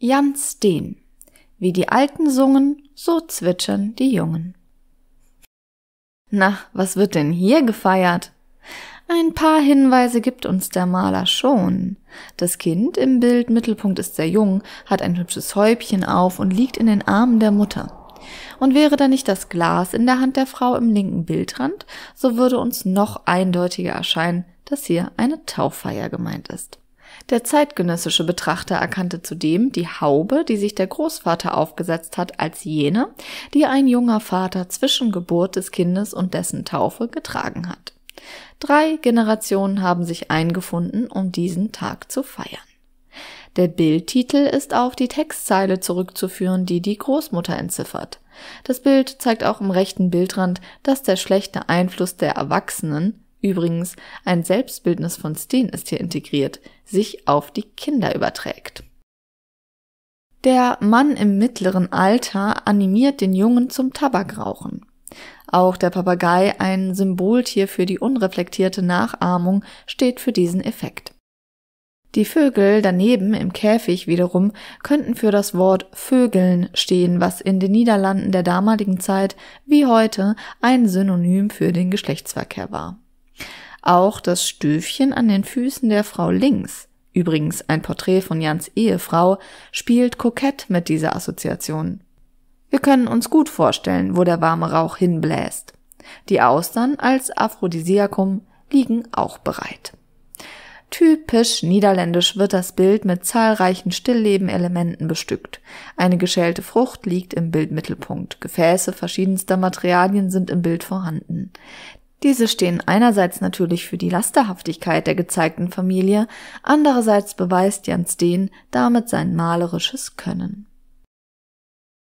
Jan Steen. Wie die Alten sungen, so zwitschern die Jungen. Na, was wird denn hier gefeiert? Ein paar Hinweise gibt uns der Maler schon. Das Kind im Bild, Mittelpunkt ist sehr jung, hat ein hübsches Häubchen auf und liegt in den Armen der Mutter. Und wäre da nicht das Glas in der Hand der Frau im linken Bildrand, so würde uns noch eindeutiger erscheinen, dass hier eine Tauffeier gemeint ist. Der zeitgenössische Betrachter erkannte zudem die Haube, die sich der Großvater aufgesetzt hat, als jene, die ein junger Vater zwischen Geburt des Kindes und dessen Taufe getragen hat. Drei Generationen haben sich eingefunden, um diesen Tag zu feiern. Der Bildtitel ist auf die Textzeile zurückzuführen, die die Großmutter entziffert. Das Bild zeigt auch im rechten Bildrand, dass der schlechte Einfluss der Erwachsenen übrigens ein Selbstbildnis von Steen ist hier integriert, sich auf die Kinder überträgt. Der Mann im mittleren Alter animiert den Jungen zum Tabakrauchen. Auch der Papagei, ein Symboltier für die unreflektierte Nachahmung, steht für diesen Effekt. Die Vögel daneben im Käfig wiederum könnten für das Wort Vögeln stehen, was in den Niederlanden der damaligen Zeit wie heute ein Synonym für den Geschlechtsverkehr war. Auch das Stöfchen an den Füßen der Frau links, übrigens ein Porträt von Jans Ehefrau, spielt kokett mit dieser Assoziation. Wir können uns gut vorstellen, wo der warme Rauch hinbläst. Die Austern als Aphrodisiakum liegen auch bereit. Typisch niederländisch wird das Bild mit zahlreichen Stilllebenelementen bestückt. Eine geschälte Frucht liegt im Bildmittelpunkt. Gefäße verschiedenster Materialien sind im Bild vorhanden. Diese stehen einerseits natürlich für die Lasterhaftigkeit der gezeigten Familie, andererseits beweist Jan Steen damit sein malerisches Können